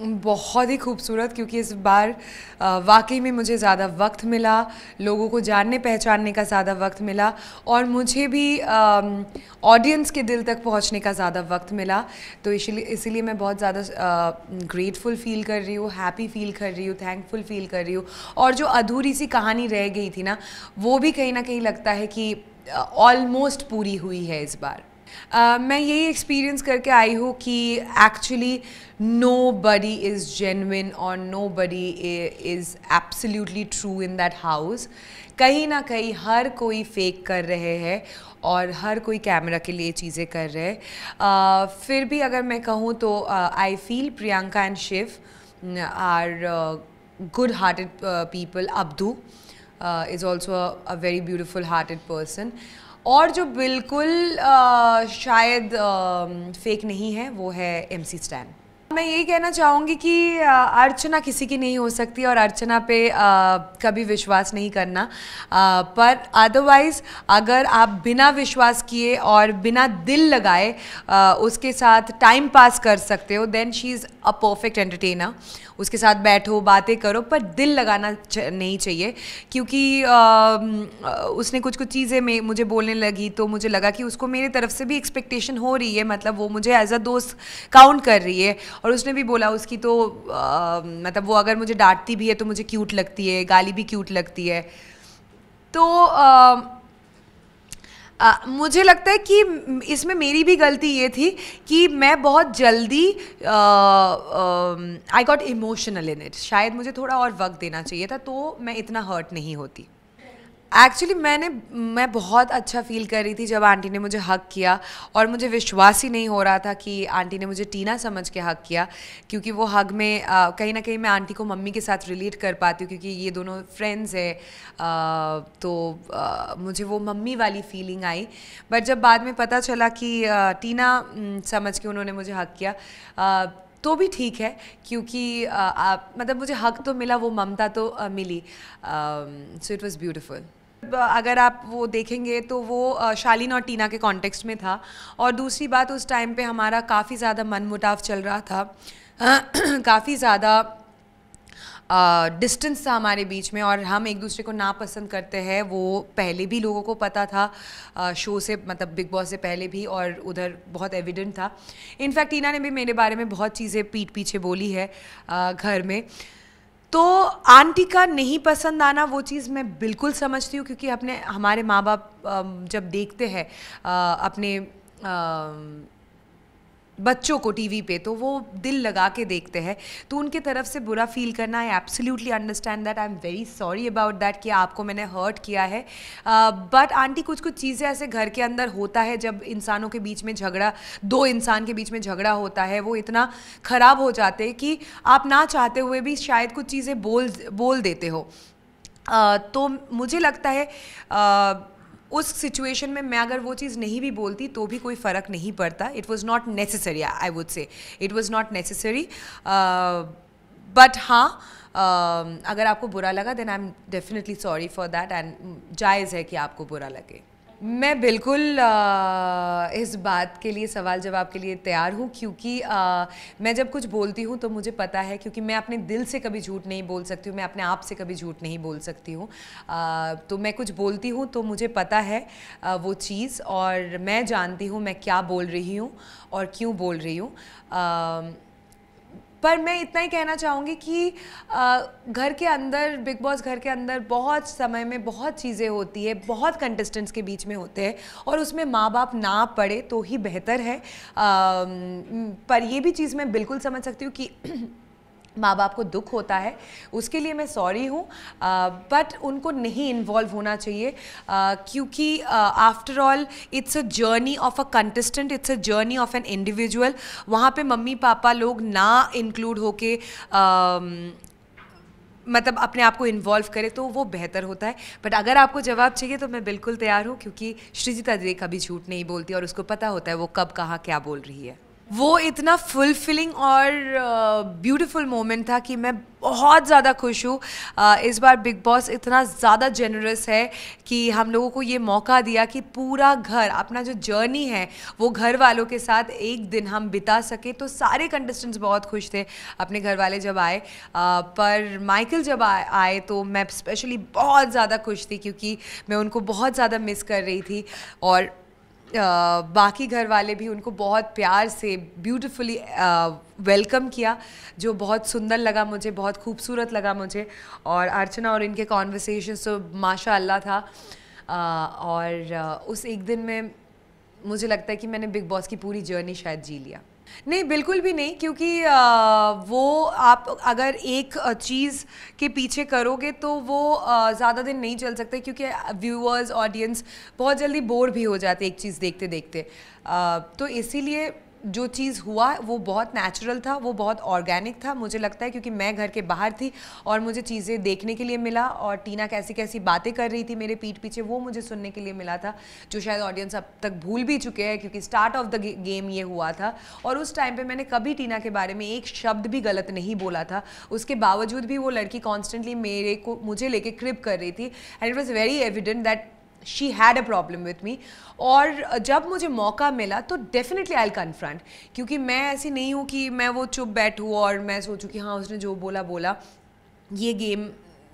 बहुत ही खूबसूरत क्योंकि इस बार वाकई में मुझे ज़्यादा वक्त मिला लोगों को जानने पहचानने का ज़्यादा वक्त मिला और मुझे भी ऑडियंस के दिल तक पहुंचने का ज़्यादा वक्त मिला तो इसलिए इसीलिए मैं बहुत ज़्यादा ग्रेटफुल फील कर रही हूँ हैप्पी फील कर रही हूँ थैंकफुल फील कर रही हूँ और जो अधूरी सी कहानी रह गई थी ना वो भी कहीं ना कहीं लगता है कि ऑलमोस्ट पूरी हुई है इस बार Uh, मैं यही एक्सपीरियंस करके आई हूँ कि actually nobody is genuine और nobody is absolutely true in that house कहीं ना कहीं हर कोई फेक कर रहे हैं और हर कोई कैमरा के लिए चीज़ें कर रहे हैं uh, फिर भी अगर मैं कहूँ तो I feel Priyanka and Shiv are good hearted people Abdu is also a very beautiful hearted person और जो बिल्कुल आ, शायद फेक नहीं है वो है एम सी स्टैन मैं यही कहना चाहूँगी कि अर्चना किसी की नहीं हो सकती और अर्चना पे आ, कभी विश्वास नहीं करना आ, पर अदरवाइज़ अगर आप बिना विश्वास किए और बिना दिल लगाए आ, उसके साथ टाइम पास कर सकते हो then she is a perfect entertainer उसके साथ बैठो बातें करो पर दिल लगाना नहीं चाहिए क्योंकि उसने कुछ कुछ चीज़ें मुझे बोलने लगी तो मुझे लगा कि उसको मेरी तरफ से भी एक्सपेक्टेशन हो रही है मतलब वो मुझे एज अ दोस्त काउंट कर रही है और उसने भी बोला उसकी तो मतलब वो अगर मुझे डांटती भी है तो मुझे क्यूट लगती है गाली भी क्यूट लगती है तो आ, मुझे लगता है कि इसमें मेरी भी गलती ये थी कि मैं बहुत जल्दी I got emotional in it शायद मुझे थोड़ा और वक्त देना चाहिए था तो मैं इतना हर्ट नहीं होती एक्चुअली मैंने मैं बहुत अच्छा फील कर रही थी जब आंटी ने मुझे हक किया और मुझे विश्वास ही नहीं हो रहा था कि आंटी ने मुझे टीना समझ के हक किया क्योंकि वो हक में कहीं ना कहीं मैं आंटी को मम्मी के साथ रिलेट कर पाती हूँ क्योंकि ये दोनों फ्रेंड्स है तो आ, मुझे वो मम्मी वाली फीलिंग आई बट जब बाद में पता चला कि आ, टीना समझ के उन्होंने मुझे हक किया आ, तो भी ठीक है क्योंकि आ, आ, मतलब मुझे हक तो मिला वो ममता तो आ, मिली सो इट वॉज़ ब्यूटिफुल अगर आप वो देखेंगे तो वो शालीन और टीना के कॉन्टेक्स्ट में था और दूसरी बात उस टाइम पे हमारा काफ़ी ज़्यादा मनमुटाव चल रहा था काफ़ी ज़्यादा डिस्टेंस था हमारे बीच में और हम एक दूसरे को नापसंद करते हैं वो पहले भी लोगों को पता था आ, शो से मतलब बिग बॉस से पहले भी और उधर बहुत एविडेंट था इनफैक्ट टीना ने भी मेरे बारे में बहुत चीज़ें पीठ पीछे बोली है आ, घर में तो आंटी का नहीं पसंद आना वो चीज़ मैं बिल्कुल समझती हूँ क्योंकि अपने हमारे माँ बाप जब देखते हैं अपने आ, बच्चों को टीवी पे तो वो दिल लगा के देखते हैं तो उनके तरफ से बुरा फील करना I absolutely understand that I am very sorry about that कि आपको मैंने हर्ट किया है बट आंटी कुछ कुछ चीज़ें ऐसे घर के अंदर होता है जब इंसानों के बीच में झगड़ा दो इंसान के बीच में झगड़ा होता है वो इतना ख़राब हो जाते हैं कि आप ना चाहते हुए भी शायद कुछ चीज़ें बोल बोल देते हो uh, तो मुझे लगता है uh, उस सिचुएशन में मैं अगर वो चीज़ नहीं भी बोलती तो भी कोई फ़र्क नहीं पड़ता it was not necessary I would say it was not necessary but हाँ um, अगर आपको बुरा लगा then I am definitely sorry for that and जायज़ है कि आपको बुरा लगे मैं बिल्कुल आ, इस बात के लिए सवाल जवाब के लिए तैयार हूँ क्योंकि आ, मैं जब कुछ बोलती हूँ तो मुझे पता है क्योंकि मैं अपने दिल से कभी झूठ नहीं बोल सकती हूँ मैं अपने आप से कभी झूठ नहीं बोल सकती हूँ तो मैं कुछ बोलती हूँ तो मुझे पता है आ, वो चीज़ और मैं जानती हूँ मैं क्या बोल रही हूँ और क्यों बोल रही हूँ पर मैं इतना ही कहना चाहूँगी कि घर के अंदर बिग बॉस घर के अंदर बहुत समय में बहुत चीज़ें होती है बहुत कंटेस्टेंट्स के बीच में होते हैं और उसमें माँ बाप ना पढ़े तो ही बेहतर है पर यह भी चीज़ मैं बिल्कुल समझ सकती हूँ कि माँ बाप को दुख होता है उसके लिए मैं सॉरी हूँ बट उनको नहीं इन्वॉल्व होना चाहिए आ, क्योंकि after all it's a journey of a contestant it's a journey of an individual वहाँ पे मम्मी पापा लोग ना इंक्लूड होके मतलब अपने आप को इन्वॉल्व करें तो वो बेहतर होता है बट अगर आपको जवाब चाहिए तो मैं बिल्कुल तैयार हूँ क्योंकि श्रीजिता दे कभी झूठ नहीं बोलती और उसको पता होता है वो कब कहाँ क्या बोल रही है वो इतना फुलफिलिंग और ब्यूटीफुल uh, मोमेंट था कि मैं बहुत ज़्यादा खुश हूँ uh, इस बार बिग बॉस इतना ज़्यादा जेनरस है कि हम लोगों को ये मौका दिया कि पूरा घर अपना जो जर्नी है वो घर वालों के साथ एक दिन हम बिता सके तो सारे कंटेस्टेंट्स बहुत खुश थे अपने घर वाले जब आए uh, पर माइकल जब आ, आए तो मैं स्पेशली बहुत ज़्यादा खुश थी क्योंकि मैं उनको बहुत ज़्यादा मिस कर रही थी और बाकी घर वाले भी उनको बहुत प्यार से ब्यूटिफुली वेलकम किया जो बहुत सुंदर लगा मुझे बहुत खूबसूरत लगा मुझे और अर्चना और इनके कॉन्वर्सेशन तो माशा अल्लाह था और उस एक दिन में मुझे लगता है कि मैंने बिग बॉस की पूरी जर्नी शायद जी लिया नहीं बिल्कुल भी नहीं क्योंकि आ, वो आप अगर एक चीज़ के पीछे करोगे तो वो ज़्यादा दिन नहीं चल सकते क्योंकि व्यूअर्स ऑडियंस बहुत जल्दी बोर भी हो जाते एक चीज़ देखते देखते आ, तो इसीलिए जो चीज़ हुआ वो बहुत नेचुरल था वो बहुत ऑर्गेनिक था मुझे लगता है क्योंकि मैं घर के बाहर थी और मुझे चीज़ें देखने के लिए मिला और टीना कैसी कैसी बातें कर रही थी मेरे पीठ पीछे वो मुझे सुनने के लिए मिला था जो शायद ऑडियंस अब तक भूल भी चुके हैं क्योंकि स्टार्ट ऑफ द गेम ये हुआ था और उस टाइम पर मैंने कभी टीना के बारे में एक शब्द भी गलत नहीं बोला था उसके बावजूद भी वो लड़की कॉन्स्टेंटली मेरे को मुझे लेके क्रिप कर रही थी and it was very evident that she had a problem with me और जब मुझे मौका मिला तो डेफिनेटली आई कन्फ्रंट क्योंकि मैं ऐसी नहीं हूँ कि मैं वो चुप बैठूँ और मैं सोचूँ कि हाँ उसने जो बोला बोला ये गेम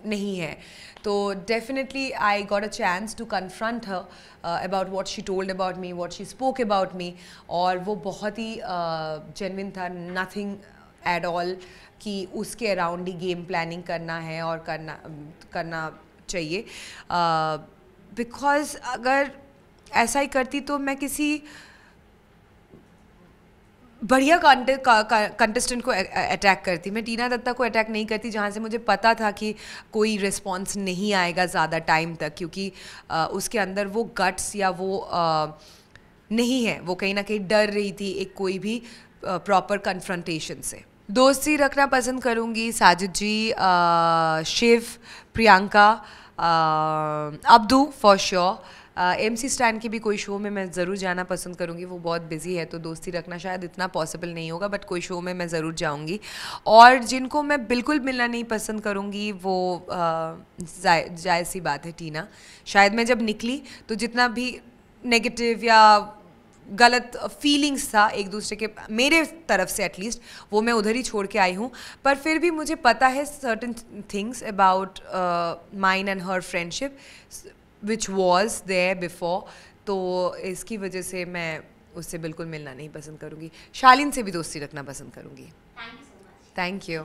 नहीं है तो definitely I got a chance to confront her about what she told about me what she spoke about me और वो बहुत ही जेनविन uh, था नथिंग एट ऑल कि उसके अराउंड ही गेम प्लानिंग करना है और करना करना चाहिए uh, बिकॉज अगर ऐसा ही करती तो मैं किसी बढ़िया कंटेस्टेंट को अटैक करती मैं टीना दत्ता को अटैक नहीं करती जहाँ से मुझे पता था कि कोई रिस्पॉन्स नहीं आएगा ज़्यादा टाइम तक क्योंकि आ, उसके अंदर वो गट्स या वो आ, नहीं है वो कहीं ना कहीं डर रही थी एक कोई भी प्रॉपर कन्फ्रंटेशन से दोस्ती रखना पसंद करूँगी साजिद जी आ, Shiv Priyanka Abdu for sure M C Stan के भी कोई शो में मैं ज़रूर जाना पसंद करूँगी वो बहुत बिजी है तो दोस्ती रखना शायद इतना पॉसिबल नहीं होगा बट कोई शो में मैं ज़रूर जाऊँगी और जिनको मैं बिल्कुल मिलना नहीं पसंद करूँगी वो जायज सी बात है टीना शायद मैं जब निकली तो जितना भी नेगेटिव या गलत फीलिंग्स था एक दूसरे के मेरे तरफ से एटलीस्ट वो मैं उधर ही छोड़ के आई हूँ पर फिर भी मुझे पता है certain things about mine and her friendship which was there before तो इसकी वजह से मैं उससे बिल्कुल मिलना नहीं पसंद करूँगी शालीन से भी दोस्ती रखना पसंद करूँगी थैंक यू